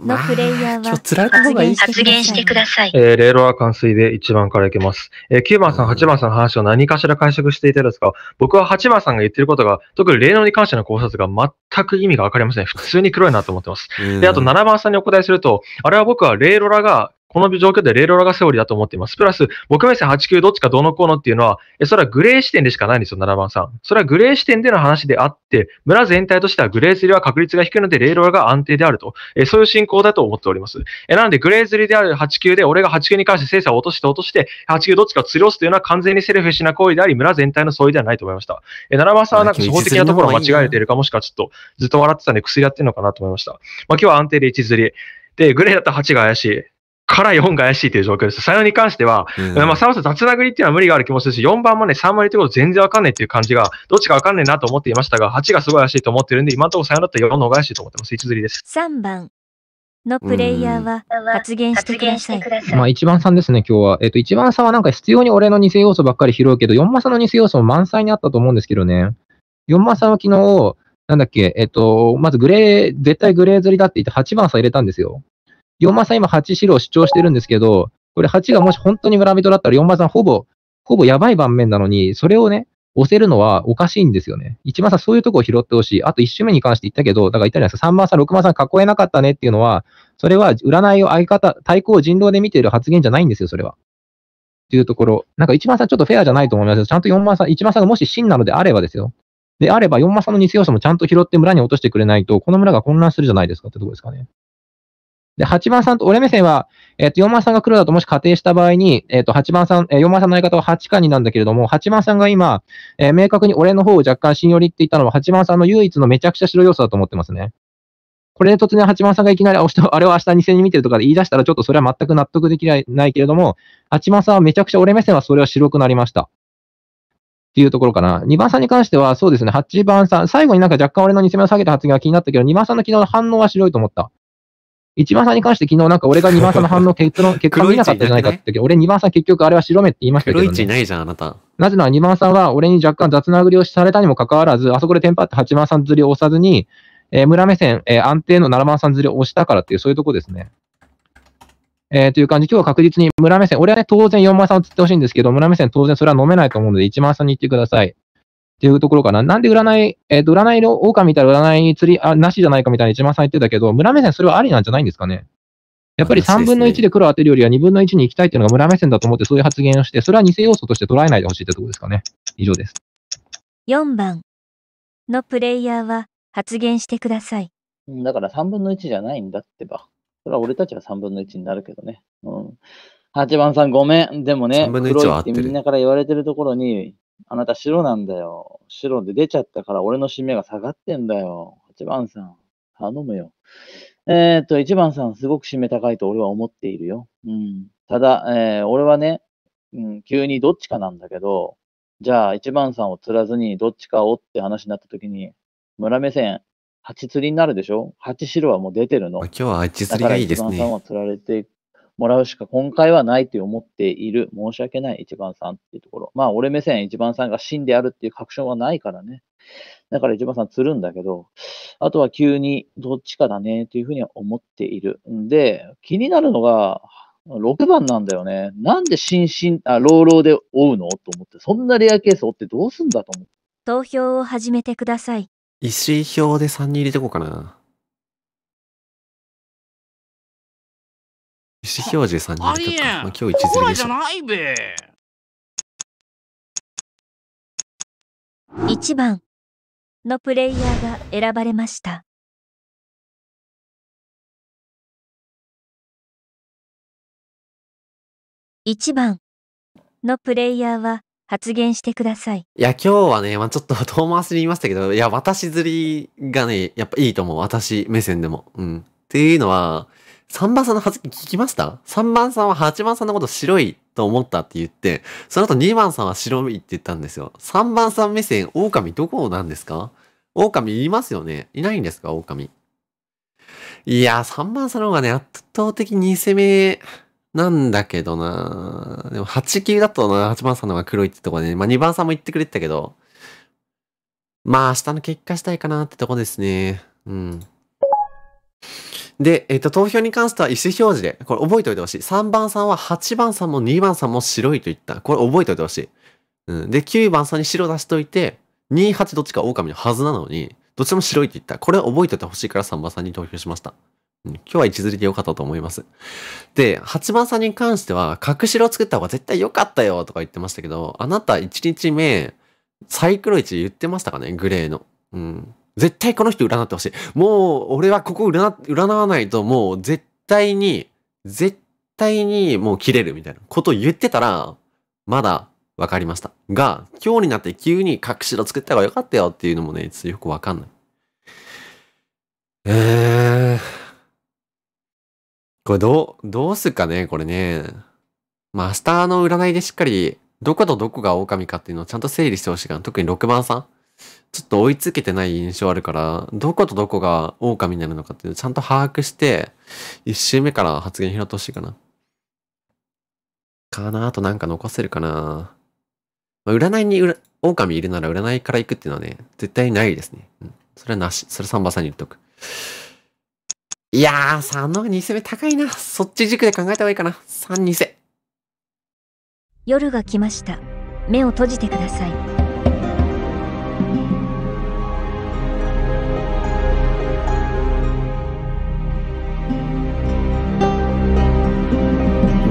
のプレイヤーは発言発言してください。えー、レールは完遂で1番からいきます。えー、9番さん、8番さんの話を何かしら解釈していたんですが、僕は8番さんが言ってることが、特に霊能に関しての考察が全く意味がわかりません。普通に黒いなと思ってます。で、あと7番さんにお答えすると、あれは僕はレイロラがこの状況でレールラがセオリーだと思っています。プラス、僕目線8、9どっちかどうのこうのっていうのは、えそれはグレー視点でしかないんですよ、7番さん。それはグレー視点での話であって、村全体としてはグレー釣りは確率が低いので、レールラが安定であると。えそういう進行だと思っております。えなので、グレー釣りである8、9で、俺が8、9に関して精査を落として落として、8、9どっちかを釣り押すというのは完全にセルフィッシュな行為であり、村全体の相違ではないと思いました。え7番さんはなんか基本的なところを間違えているか、もしくはちょっとずっと笑ってたんで薬やってるのかなと思いました。まあ、今日は安定で1釣り。で、グレーだった8が怪しい。から4が怪しいという状況です。サヨに関しては、うん、まあ、サさス雑殴りっていうのは無理がある気もするし、4番もね、3割ってこと全然わかんないっていう感じが、どっちかわかんないなと思っていましたが、8がすごい怪しいと思ってるんで、今のところサヨだったら4の方が怪しいと思ってます。1釣りです。3番。のプレイヤーは発言してください。まあ一番さんですね、今日は。えっ、と、一番さんはなんか必要に俺の偽要素ばっかり拾うけど、4さんの偽要素も満載にあったと思うんですけどね。4さんは昨日、なんだっけ、えっ、と、まずグレー、絶対グレー釣りだって言って8番さん入れたんですよ。4万さん今8白を主張してるんですけど、これ8がもし本当に村人だったら4万さんほぼ、ほぼやばい盤面なのに、それをね、押せるのはおかしいんですよね。1万さんそういうとこを拾ってほしい。あと1周目に関して言ったけど、だから言ったじゃないですか、3万さん、6万さん囲えなかったねっていうのは、それは占いを相方、対抗を人狼で見てる発言じゃないんですよ、それは。っていうところ。なんか1万さんちょっとフェアじゃないと思いますけど、ちゃんと4万さん、1万さんがもし真なのであればですよ。であれば、4万さんの偽要素もちゃんと拾って村に落としてくれないと、この村が混乱するじゃないですかってとこですかね。で、8番さんと、俺目線は、えっ、ー、と、4番さんが黒だともし仮定した場合に、えっ、ー、と、8番さん、えー、4番さんの相方は8冠2なんだけれども、8番さんが今、えー、明確に俺の方を若干信用りって言ったのは、8番さんの唯一のめちゃくちゃ白要素だと思ってますね。これで突然8番さんがいきなり、あ れは明日2戦に見てるとかで言い出したら、ちょっとそれは全く納得できないけれども、8番さんはめちゃくちゃ俺目線はそれは白くなりました。っていうところかな。2番さんに関しては、そうですね、8番さん、最後になんか若干俺の2戦目を下げた発言が気になったけど、2番さんの昨日の反応は白いと思った。一番さんに関して昨日なんか俺が二番さんの反応結論、結果見なかったじゃないかって言ったけど、俺二番さん結局あれは白目って言いましたけど、ね。黒いないじゃん、あなた。なぜなら二番さんは俺に若干雑な殴りをされたにもかかわらず、あそこでテンパって八番さん釣りを押さずに、えー、村目線、えー、安定の七番さん釣りを押したからっていう、そういうとこですね。えー、という感じ、今日は確実に村目線、俺はね、当然4番さんを釣ってほしいんですけど、村目線当然それは飲めないと思うので、1番さんに行ってください。っていうところかな。なんで占い、えっ、ー、と、占いの狼みたいな占い釣りあなしじゃないかみたいに一番さん言ってたけど、村目線それはありなんじゃないんですかね。やっぱり3分の1で黒当てるよりは2分の1に行きたいっていうのが村目線だと思ってそういう発言をして、それは偽要素として捉えないでほしいってところですかね。以上です。4番のプレイヤーは発言してください。だから3分の1じゃないんだってば。それは俺たちは3分の1になるけどね。うん。8番さんごめん。でもね、黒いってみんなから言われてるところに、あなた白なんだよ。白で出ちゃったから俺の締めが下がってんだよ。8番さん、頼むよ。えー、っと、1番さん、すごく締め高いと俺は思っているよ。うん。ただ、えー、俺はね、うん、急にどっちかなんだけど、じゃあ1番さんを釣らずにどっちかをって話になった時に、村目線、8釣りになるでしょ ?8 白はもう出てるの。今日は8釣りがいいですね。1番さんは釣られてもらうしか今回はないと思っている。申し訳ない、一番さんっていうところ。まあ、俺目線、一番さんが真であるっていう確証はないからね。だから一番さん釣るんだけど、あとは急にどっちかだねというふうには思っている。んで、気になるのが、6番なんだよね。なんで心身、あ、老老で追うのと思って、そんなレアケース追ってどうすんだと思って。投票を始めてください。石票で3人入れてこうかな。意思表示さんに入れたか。まあ、今日一釣りでしょ。ないべ。1番のプレイヤーが選ばれました。一番のプレイヤーは発言してください。いや、今日はね、まあ、ちょっと遠回しに言いましたけど、いや、私釣りがね、やっぱいいと思う。私目線でも。うん。っていうのは、3番さんの発言聞きました ?3 番さんは8番さんのこと白いと思ったって言って、その後2番さんは白いって言ったんですよ。3番さん目線、狼どこなんですか狼いますよねいないんですか狼。いや3番さんの方がね、圧倒的に攻めなんだけどなでも8級だとな、8番さんの方が黒いってとこでね、まあ2番さんも言ってくれてたけど、まあ明日の結果したいかなってとこですね。うん。で、えっ、と、投票に関しては意思表示で、これ覚えておいてほしい。3番さんは8番さんも2番さんも白いと言った。これ覚えておいてほしい。うん。で、9番さんに白出しといて、2、8どっちか狼のはずなのに、どっちも白いって言った。これ覚えておいてほしいから3番さんに投票しました。うん、今日は位置づりでよかったと思います。で、8番さんに関しては、隠しろ作った方が絶対良かったよとか言ってましたけど、あなた1日目、サイクロ1言ってましたかねグレーの。うん。絶対この人占ってほしい。もう、俺はここ占、占わないともう絶対に、絶対にもう切れるみたいなことを言ってたら、まだ分かりました。が、今日になって急に隠しろ作った方が良かったよっていうのもね、よくわかんない。えー。これどう、どうすっかね、これね。まあ、明日の占いでしっかり、どことどこが狼かっていうのをちゃんと整理してほしいから、特に6番さん。ちょっと追いつけてない印象あるから、どことどこが狼になるのかっていうちゃんと把握して、一周目から発言拾ってほしいかな。かなあとなんか残せるかなまあ、占いに狼いるなら占いから行くっていうのはね、絶対ないですね。うん。それはなし。それン番さんに言っとく。いやー、3の2戦目高いな。そっち軸で考えた方がいいかな。3、2戦。夜が来ました。目を閉じてください。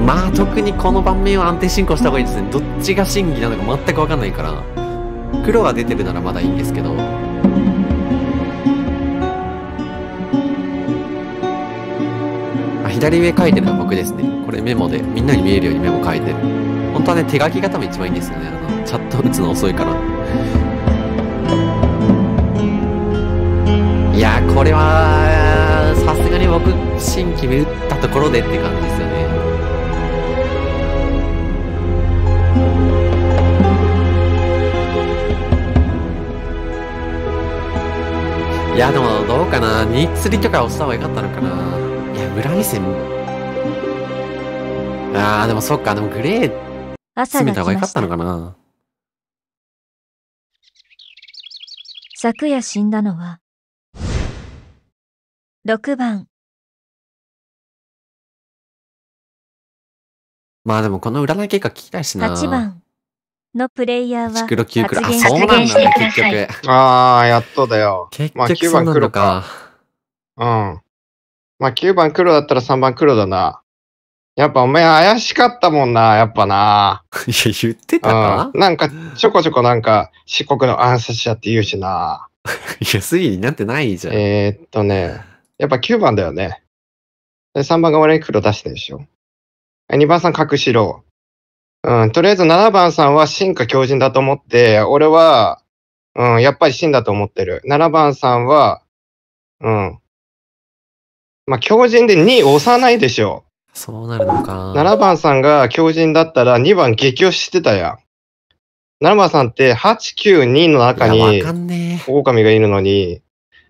まあ特にこの盤面は安定進行した方がいいですね。どっちが真偽なのか全くわかんないから。黒が出てるならまだいいんですけど。あ、左上書いてるのは僕ですね。これメモで、みんなに見えるようにメモ書いてる。本当はね、手書きが多分一番いいんですよね。あの、チャット打つの遅いから。いやこれは、さすがに僕、新規打ったところでって感じですよね。いや、でもどうかな。に釣りとか押した方がよかったのかな。いや、村見せああ、でもそっか。でもグレー、詰めた方がよかったのかな。昨夜死んだのは、6番。まあでもこの占い結果聞きたいしな。8番。のプレイヤーはあそうなんだね局ああやっとだよ結局そうなんだか、まあ、うんまあ9番黒だったら3番黒だなやっぱお前怪しかったもんな、やっぱな。いや、言ってたな、うん、なんか、ちょこちょこなんか、四国の暗殺者って言うしな。いや、推理になってないじゃん。えー、っとね、やっぱ9番だよね。で、3番が俺に黒出してるでしょ。2番さん隠しろ。うん、とりあえず7番さんは進化強靭だと思って、俺は、うん、やっぱり真だと思ってる。7番さんは、うん。まあ、強靭で2押さないでしょう。そうなるのか。7番さんが強靭だったら2番激押ししてたやん。7番さんって8、9、2の中に、狼がいるのに、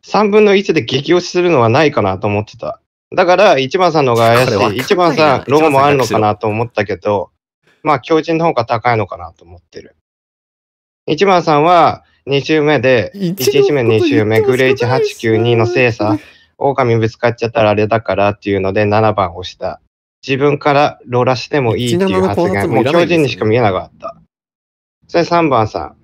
3分の1で激押しするのはないかなと思ってた。だから1番さんの方が怪しい。1番さん、ロゴもあるのかなと思ったけど、まあ、強靭の方が高いのかなと思ってる。一番さんは2周目で、1日目、2周目、グレー1892の精査、狼ぶつかっちゃったらあれだからっていうので7番押した。自分からロラしてもいいっていう発言。もう強靭にしか見えなかった。それ3番さん。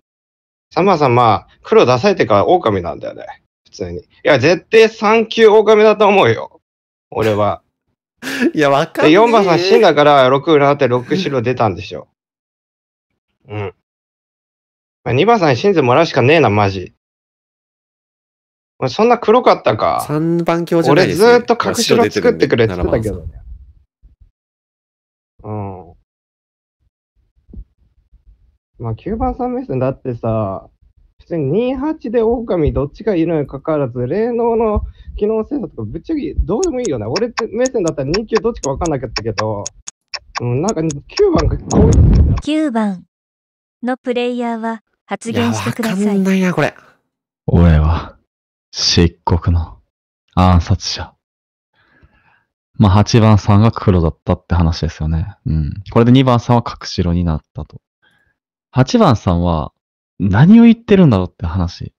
3番さん、まあ、黒出されてから狼なんだよね。普通に。いや、絶対3級狼だと思うよ。俺は。いや、わかんない。4番さん死んだから、6裏って6白出たんでしょ。うん。まあ、2番さんにんでもらうしかねえな、マジ。そんな黒かったか。3番強じゃないです、ね、俺ずっと隠しろ作ってくれてたけどね。うん。まあ、9番さん目線だってさ、に28で狼どっちがいるのにかかわらず、霊能の機能性差とかぶっちゃけどうでもいいよね。俺って目線だったら2級どっちか分かんなかったけど、うん、なんか9番が9番のプレイヤーは発言してください。いや、わかんないな、これ。俺は、漆黒の暗殺者。まあ、8番さんが黒だったって話ですよね。うん。これで2番さんは角白になったと。8番さんは、何を言ってるんだろうって話。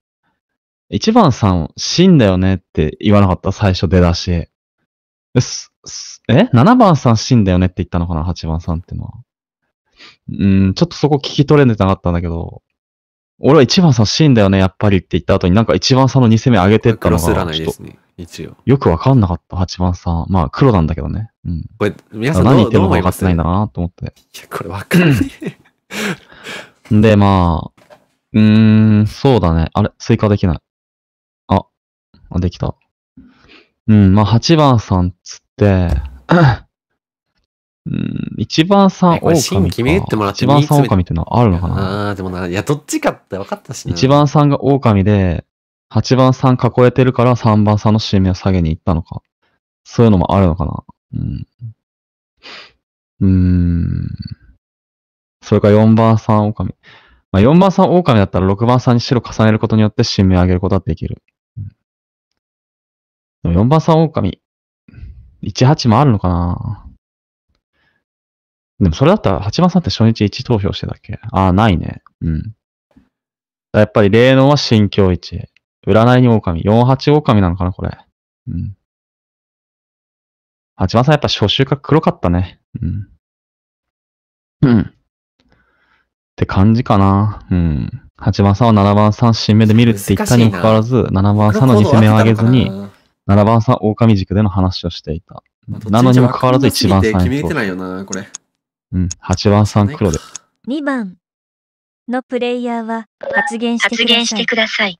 一番さん、死んだよねって言わなかった最初出だし。え ?7 番さん死んだよねって言ったのかな ?8 番さんってのは。うん、ちょっとそこ聞き取れてなかったんだけど、俺は1番さん死んだよね、やっぱりって言った後になんか1番さんの2攻め上げてったのが。らないですね、一応。よくわかんなかった、8番さん。まあ黒なんだけどね。うん。これ、皆さん何言ってるのか分かってないんだなと思って。いや、これわかんない。で、まあ、うーん、そうだね。あれ、追加できない。あ、あできた。うん、まあ、8番さんつって、うん、1番さん狼か。決めってもらって1番さん狼ってのはあるのかなあー、でもな、いや、どっちかって分かったしな。1番さんが狼で、8番さん囲えてるから3番さんの締めを下げに行ったのか。そういうのもあるのかな。うん。うーん。それか4番さん狼。まあ、4番さん狼だったら6番さんに白重ねることによって新名を上げることはできる。でも4番さん狼、18もあるのかなでもそれだったら8番さんって初日1投票してたっけああ、ないね。うん。やっぱり霊能は新境一。占いに狼。48狼なのかなこれ。うん。8番さんやっぱ初週か黒かったね。うん。うん。って感じかな。うん。8番さんは7番さん新目で見るって言ったにもかかわらず、7番さんの2戦目を上げずに、7番さん狼軸での話をしていた。なのにもかかわらず1番さん決めてうん、8番さん黒で。2番のプレイヤーは発言してください。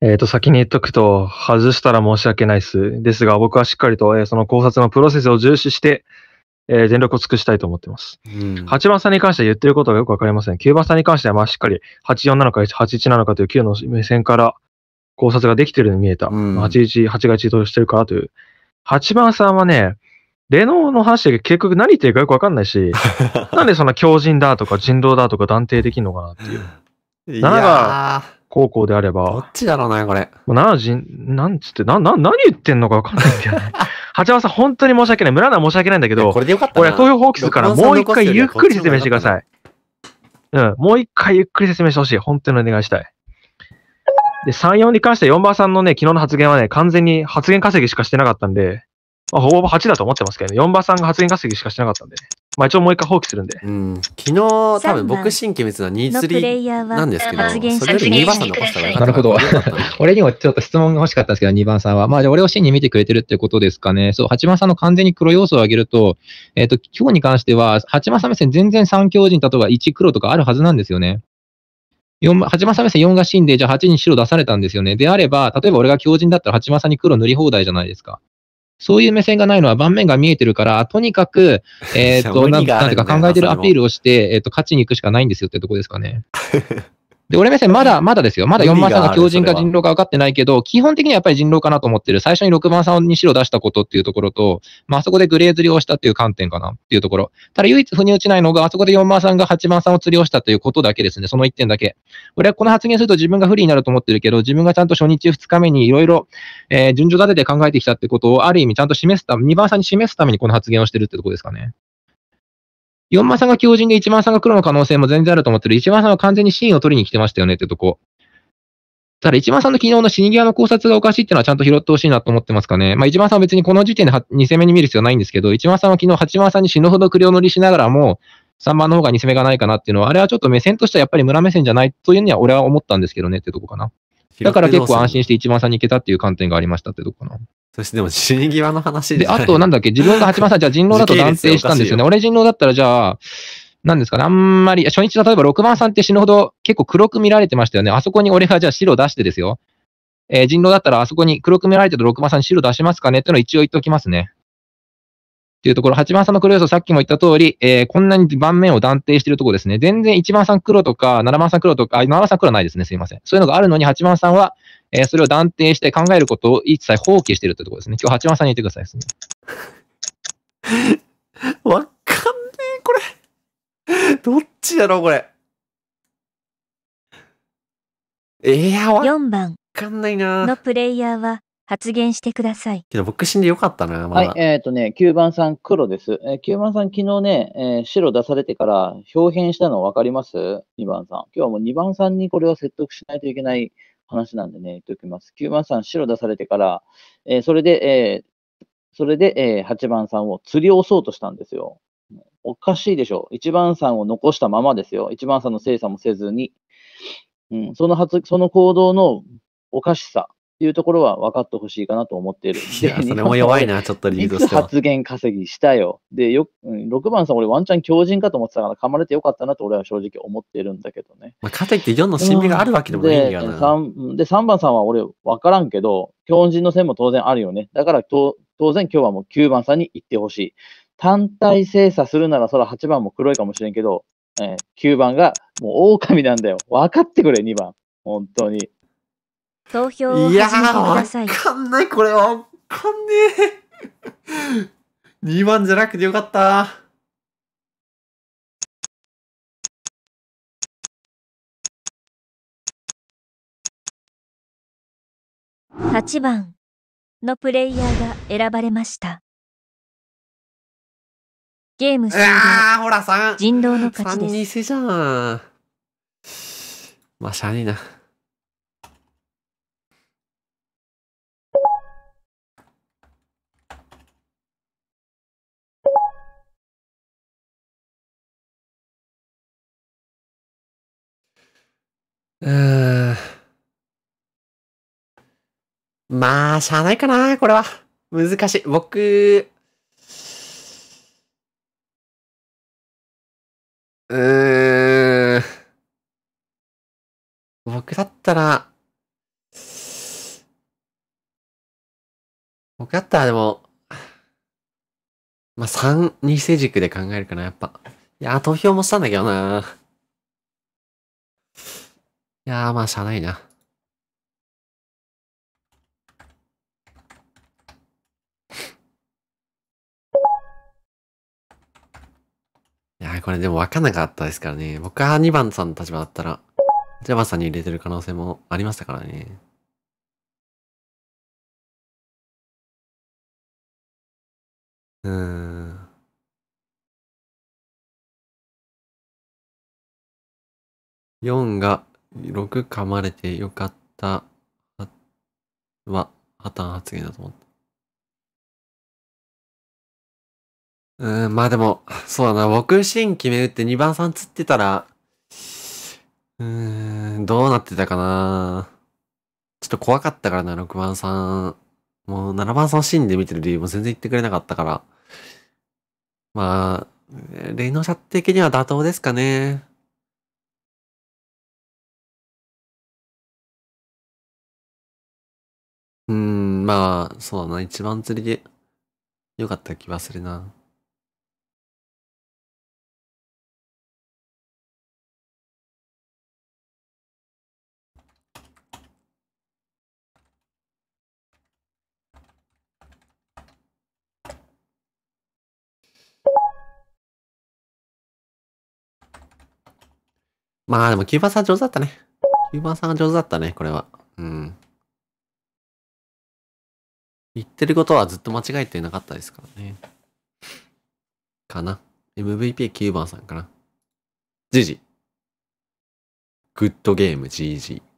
えっ、と、先に言っとくと、外したら申し訳ないです。ですが、僕はしっかりと、えその考察のプロセスを重視して、えー、全力を尽くしたいと思ってます。うん、8番さんに関しては言ってることがよくわかりません。9番さんに関しては、まあしっかり84なのか81なのかという9の目線から考察ができてるように見えた。うん、81、8が1としてるかという。8番さんはね、レノーの話で結局何言ってるかよくわかんないし、なんでそんな強靭だとか人道だとか断定できるのかなっていう。7が高校であれば。どっちだろうな、これ。7人、なんつって、な、な、何言ってんのかわかんないんだよね。八幡さん、本当に申し訳ない。村田申し訳ないんだけど、これでよかった俺は東洋放棄するからもう一回ゆっくり説明してください。うん、もう一回ゆっくり説明してほしい。本当にお願いしたい。で、3、4に関して4番さんのね、昨日の発言はね、完全に発言稼ぎしかしてなかったんで、まあ、ほぼ8だと思ってますけどね、4番さんが発言稼ぎしかしてなかったんで、ね、まあ一応もう一回放棄するんで。うん。昨日、多分僕新規別の2-3なんですけど、それより2番さん残したらから。なるほど。俺にもちょっと質問が欲しかったんですけど、2番さんは。まあじゃあ俺を真に見てくれてるってことですかね。そう、八幡さんの完全に黒要素を上げると、えっ、ー、と、今日に関しては、八幡さん目線全然三強人、例えば1黒とかあるはずなんですよね。八幡さん目線4が死んで、じゃあ8に白出されたんですよね。であれば、例えば俺が強人だったら八幡さんに黒塗り放題じゃないですか。そういう目線がないのは盤面が見えてるから、とにかく、えっ、ー、と、なんていうか考えてるアピールをして、えっ、ー、と、勝ちに行くしかないんですよってとこですかね。で、俺目線まだ、まだですよ。まだ4番さんが強靭か人狼か分かってないけど、基本的にはやっぱり人狼かなと思ってる。最初に6番さんに白出したことっていうところと、まあそこでグレー釣りをしたっていう観点かなっていうところ。ただ唯一腑に落ちないのが、あそこで4番さんが8番さんを釣りをしたということだけですね。その1点だけ。俺はこの発言すると自分が不利になると思ってるけど、自分がちゃんと初日2日目にいろいろ、えー、順序立てて考えてきたってことを、ある意味ちゃんと示すため、2番さんに示すためにこの発言をしてるってとこですかね。4番さんが強靭で1番さんが黒の可能性も全然あると思ってる。1番さんは完全にシーンを取りに来てましたよねってとこ。ただ1番さんの昨日の死に際の考察がおかしいっていうのはちゃんと拾ってほしいなと思ってますかね。まあ1番さんは別にこの時点で2戦目に見る必要ないんですけど、1番さんは昨日8番さんに死ぬほど繰を乗りしながらも、3番の方が2戦目がないかなっていうのは、あれはちょっと目線としてはやっぱり村目線じゃないというには俺は思ったんですけどねってとこかな。だから結構安心して1番さんに行けたっていう観点がありましたってとこかな。そしてでも死に際の話で、あとなんだっけ、自分が八幡さん、じゃあ人狼だと断定したんですよね。よ俺人狼だったらじゃあ、なんですかね、あんまり、初日の例えば6番さんって死ぬほど結構黒く見られてましたよね。あそこに俺がじゃあ白出してですよ。えー、人狼だったらあそこに黒く見られてる6番さんに白出しますかねってのを一応言っておきますね。っていうところ、8番さんの黒要素、さっきも言った通り、えー、こんなに盤面を断定しているところですね。全然1番さん黒とか、7番さん黒とか、あ、7番さん黒はないですね。すいません。そういうのがあるのに、8番さんは、えー、それを断定して考えることを一切放棄しているってところですね。今日8番さんに言ってくださいですね。わかんねえ、これどっちだろう、これ。え、や、わかんないな。のプレイヤーは、発言してください。けど、僕死んでよかったな、まだ。はい、えっ、ー、とね、9番さん黒です。えー、9番さん昨日ね、えー、白出されてから表変したの分かります ?2 番さん。今日はもう2番さんにこれを説得しないといけない話なんでね、言っておきます。9番さん白出されてから、えー、それで、えー、それで、えー、8番さんを釣り押そうとしたんですよ。おかしいでしょ。1番さんを残したままですよ。1番さんの精査もせずに。うん、その発、その行動のおかしさ。いうところは分かってほしいかなと思っている。いや、それも弱いな、ちょっとリードしてつ発言稼ぎしたよ。で、よ、6番さん、俺ワンチャン強人かと思ってたから、噛まれてよかったなと俺は正直思ってるんだけどね。まあ、かといって4の心理があるわけでもないんだよな。で、で 3, 番さんは俺分からんけど、強人の線も当然あるよね。だから当然今日はもう9番さんに行ってほしい。単体精査するなら、そら8番も黒いかもしれんけど、えー、9番がもう狼なんだよ。分かってくれ、2番。本当に。投票を始めてください。いやわかんない、これは。わかんねえ。2 番じゃなくてよかった。8番のプレイヤーが選ばれました。ゲーム終了。ああ、ほら3、人狼の勝ちです。3、偽じゃん。まあ、しゃあねえな。うん。まあ、しゃあないかな、これは。難しい。僕、うーん。僕だったら、僕だったらでも、まあ、三、二世軸で考えるかな、やっぱ。いや、投票もしたんだけどな。いやーまあ、しゃあないな。いやーこれでも分かんなかったですからね。僕は2番さんの立場だったら、ジャバさんに入れてる可能性もありましたからね。うん。4が6噛まれてよかったは破綻発言だと思った。うん、まあでも、そうだな、僕シーン決め打って2番さん釣ってたら、うーん、どうなってたかなちょっと怖かったからな、6番さん。もう7番さんシーンで見てる理由も全然言ってくれなかったから。まあ、霊能者的には妥当ですかね。まあ、そうだな、一番釣りで良かった気はするな。まあでも9番さん上手だったね。9番さんが上手だったね、これは。うん。言ってることはずっと間違えてなかったですからね。かな。MVP9 番さんかな。ジジ。グッドゲーム GG。